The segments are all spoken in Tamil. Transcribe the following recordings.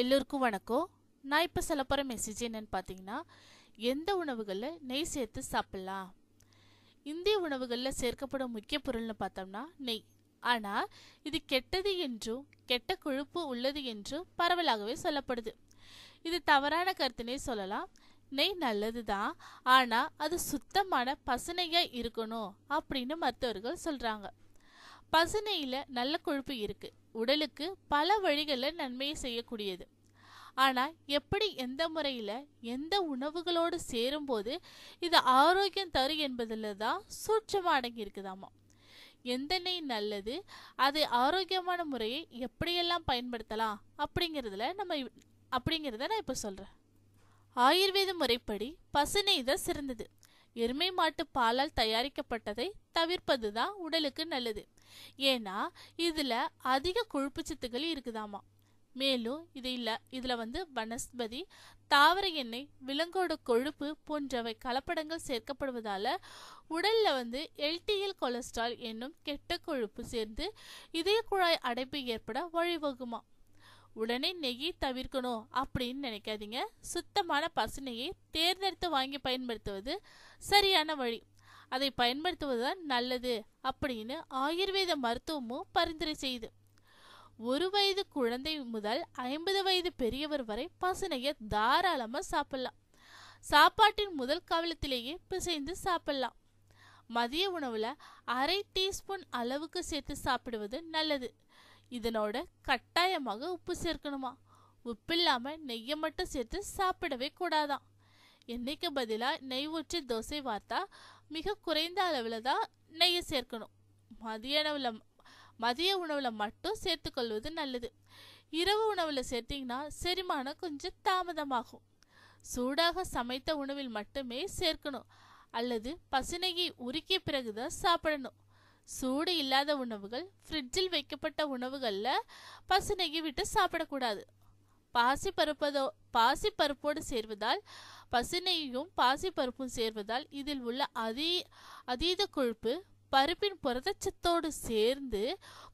எல்லோருக்கும் வணக்கம் நான் இப்போ சொல்ல போகிற மெசேஜ் என்னென்னு பார்த்தீங்கன்னா எந்த உணவுகளில் நெய் சேர்த்து சாப்பிட்லாம் இந்திய உணவுகளில் சேர்க்கப்படும் முக்கிய பொருள்னு பார்த்தோம்னா நெய் ஆனால் இது கெட்டது என்றும் கெட்ட கொழுப்பு உள்ளது என்றும் பரவலாகவே சொல்லப்படுது இது தவறான கருத்தினே சொல்லலாம் நெய் நல்லது தான் ஆனால் அது சுத்தமான பசுனையாக இருக்கணும் அப்படின்னு மருத்துவர்கள் சொல்கிறாங்க பசுனையில் நல்ல கொழுப்பு இருக்குது உடலுக்கு பல வழிகளில் நன்மையை செய்யக்கூடியது ஆனால் எப்படி எந்த முறையில் எந்த உணவுகளோடு சேரும்போது இது ஆரோக்கியம் தரும் என்பதில் தான் சூட்சமாக அடங்கி இருக்குதாமா எந்தெண்ணெய் நல்லது அதை ஆரோக்கியமான முறையை எப்படியெல்லாம் பயன்படுத்தலாம் அப்படிங்கிறதுல நம்ம அப்படிங்கிறத நான் இப்போ சொல்கிறேன் ஆயுர்வேத முறைப்படி பசுநெய் தான் சிறந்தது எருமை மாட்டு பாலால் தயாரிக்கப்பட்டதை தவிர்ப்பது தான் உடலுக்கு நல்லது ஏன்னா இதில் அதிக கொழுப்பு சத்துக்கள் இருக்குதாமா மேலும் இது இல்லை இதில் வந்து வனஸ்பதி தாவர எண்ணெய் விலங்கோட கொழுப்பு போன்றவை கலப்படங்கள் சேர்க்கப்படுவதால் உடலில் வந்து எல்டிஎல் கொலஸ்ட்ரால் என்னும் கெட்ட கொழுப்பு சேர்ந்து இதய குழாய் அடைப்பு ஏற்பட வழிவகுமா உடனே நெய் தவிர்க்கணும் அப்படின்னு நினைக்காதீங்க சுத்தமான பசு தேர்ந்தெடுத்து வாங்கி பயன்படுத்துவது சரியான வழி அதை பயன்படுத்துவதுதான் நல்லது அப்படின்னு ஆயுர்வேத மருத்துவமும் பரிந்துரை செய்யுது ஒரு வயது குழந்தை முதல் ஐம்பது வயது பெரியவர் வரை பசுனையை தாராளமாக சாப்பிடலாம் சாப்பாட்டின் முதல் காவலத்திலேயே பிசைந்து சாப்பிடலாம் மதிய உணவில் அரை டீஸ்பூன் அளவுக்கு சேர்த்து சாப்பிடுவது நல்லது இதனோட கட்டாயமாக உப்பு சேர்க்கணுமா உப்பு இல்லாமல் நெய்யை மட்டும் சேர்த்து சாப்பிடவே கூடாதான் எண்ணெய்க்கு பதிலாக நெய் ஊற்றி தோசை வார்த்தா மிக குறைந்த அளவில் தான் நெய்யை சேர்க்கணும் மதிய உணவில் மதிய உணவில் மட்டும் சேர்த்துக்கொள்வது நல்லது இரவு உணவில் சேர்த்திங்கன்னா செரிமானம் கொஞ்சம் தாமதமாகும் சூடாக சமைத்த உணவில் மட்டுமே சேர்க்கணும் அல்லது பசுநெகி உருக்கிய பிறகுதான் சாப்பிடணும் சூடு இல்லாத உணவுகள் ஃப்ரிட்ஜில் வைக்கப்பட்ட உணவுகளில் பசுநெகி விட்டு சாப்பிடக்கூடாது பாசிப்பருப்பதோ பாசிப்பருப்போடு சேர்வதால் பசுநெய்யும் பாசிப்பருப்பும் சேர்வதால் இதில் உள்ள அதீ அதீத கொழுப்பு பருப்பின் புரதச்சத்தோடு சேர்ந்து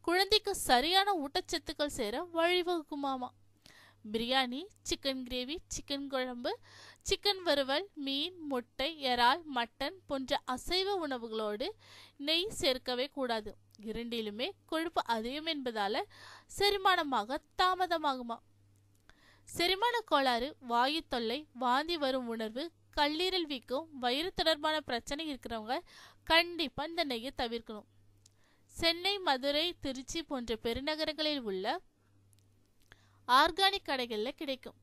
குழந்தைக்கு சரியான ஊட்டச்சத்துக்கள் சேர வழிவகுக்குமாமா பிரியாணி சிக்கன் கிரேவி சிக்கன் குழம்பு சிக்கன் வறுவல் மீன் முட்டை இறால் மட்டன் போன்ற அசைவ உணவுகளோடு நெய் சேர்க்கவே கூடாது இரண்டிலுமே கொழுப்பு அதிகம் என்பதால் செரிமானமாக தாமதமாகுமா செரிமான கோளாறு வாயு தொல்லை வாந்தி வரும் உணர்வு கல்லீரல் வீக்கம் வயிறு தொடர்பான பிரச்சனை இருக்கிறவங்க கண்டிப்பாக இந்த நெய்யை தவிர்க்கணும் சென்னை மதுரை திருச்சி போன்ற பெருநகரங்களில் உள்ள ஆர்கானிக் கடைகளில் கிடைக்கும்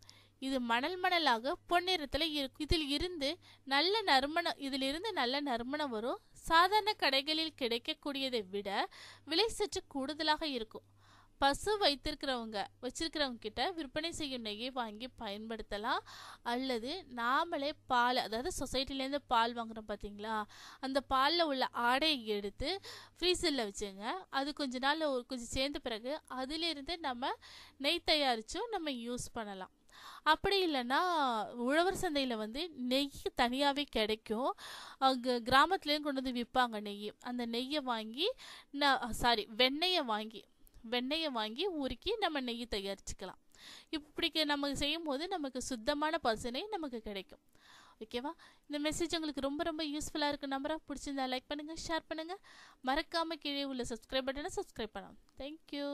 இது மணல் மணலாக பொன்னிறத்தில் இருக்கும் இதில் இருந்து நல்ல நறுமணம் இதிலிருந்து நல்ல நறுமணம் வரும் சாதாரண கடைகளில் கிடைக்கக்கூடியதை விட விலை சற்று கூடுதலாக இருக்கும் பசு வைத்திருக்கிறவங்க வச்சிருக்கிறவங்க கிட்ட விற்பனை செய்யும் நெய்யை வாங்கி பயன்படுத்தலாம் அல்லது நாமளே பால் அதாவது சொசைட்டிலேருந்து பால் வாங்குறோம் பார்த்தீங்களா அந்த பாலில் உள்ள ஆடையை எடுத்து ஃப்ரீசரில் வச்சுங்க அது கொஞ்ச நாள் ஒரு கொஞ்சம் சேர்ந்த பிறகு அதிலிருந்து நம்ம நெய் தயாரித்தும் நம்ம யூஸ் பண்ணலாம் அப்படி இல்லைன்னா உழவர் சந்தையில் வந்து நெய் தனியாகவே கிடைக்கும் அங்கே கிராமத்துலேயும் கொண்டு வந்து விற்பாங்க நெய் அந்த நெய்யை வாங்கி நான் சாரி வெண்ணெயை வாங்கி வெண்ணெயை வாங்கி உருக்கி நம்ம நெய் தயாரிச்சுக்கலாம் இப்படிக்கு நம்ம செய்யும்போது நமக்கு சுத்தமான பசுனை நமக்கு கிடைக்கும் ஓகேவா இந்த மெசேஜ் உங்களுக்கு ரொம்ப ரொம்ப யூஸ்ஃபுல்லாக இருக்கு நம்பராக பிடிச்சிருந்தா லைக் பண்ணுங்கள் ஷேர் பண்ணுங்கள் மறக்காமல் கீழே உள்ள சப்ஸ்கிரைப் பட்டனை சப்ஸ்கிரைப் பண்ணலாம் தேங்க்யூ